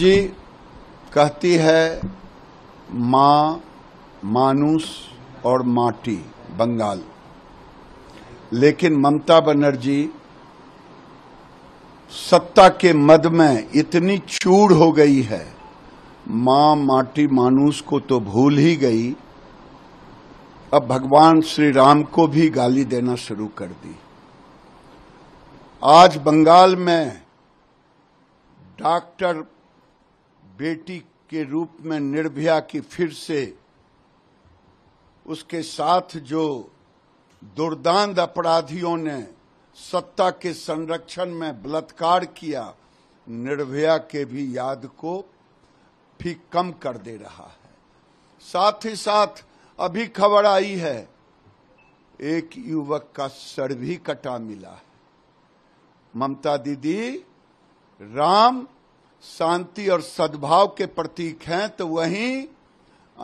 जी कहती है माँ मानुस और माटी बंगाल लेकिन ममता बनर्जी सत्ता के मद में इतनी चूर हो गई है माँ माटी मानुस को तो भूल ही गई अब भगवान श्री राम को भी गाली देना शुरू कर दी आज बंगाल में डॉक्टर बेटी के रूप में निर्भया की फिर से उसके साथ जो दुर्दांत अपराधियों ने सत्ता के संरक्षण में बलात्कार किया निर्भया के भी याद को भी कम कर दे रहा है साथ ही साथ अभी खबर आई है एक युवक का सर भी कटा मिला है ममता दीदी राम शांति और सद्भाव के प्रतीक हैं तो वहीं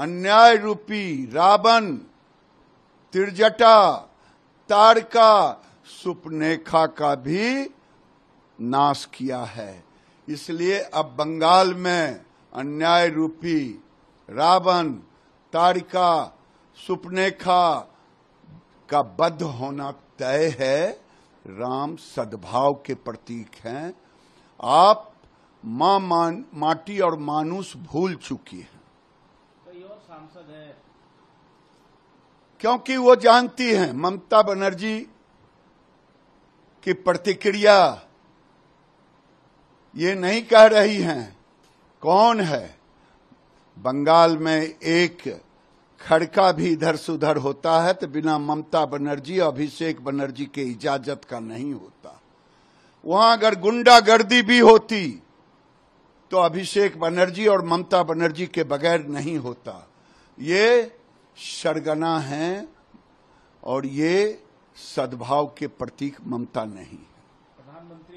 अन्याय रूपी रावण तिरजटा तारका सुपनेखा का भी नाश किया है इसलिए अब बंगाल में अन्याय रूपी रावण तारिका सुपनेखा का बद्ध होना तय है राम सद्भाव के प्रतीक हैं आप माँ मान, माटी और मानुष भूल चुकी है सांसद है क्योंकि वो जानती हैं ममता बनर्जी की प्रतिक्रिया ये नहीं कह रही हैं कौन है बंगाल में एक खड़का भी इधर से उधर होता है तो बिना ममता बनर्जी और अभिषेक बनर्जी के इजाजत का नहीं होता वहां अगर गुंडागर्दी भी होती तो अभिषेक बनर्जी और ममता बनर्जी के बगैर नहीं होता ये सरगना है और ये सद्भाव के प्रतीक ममता नहीं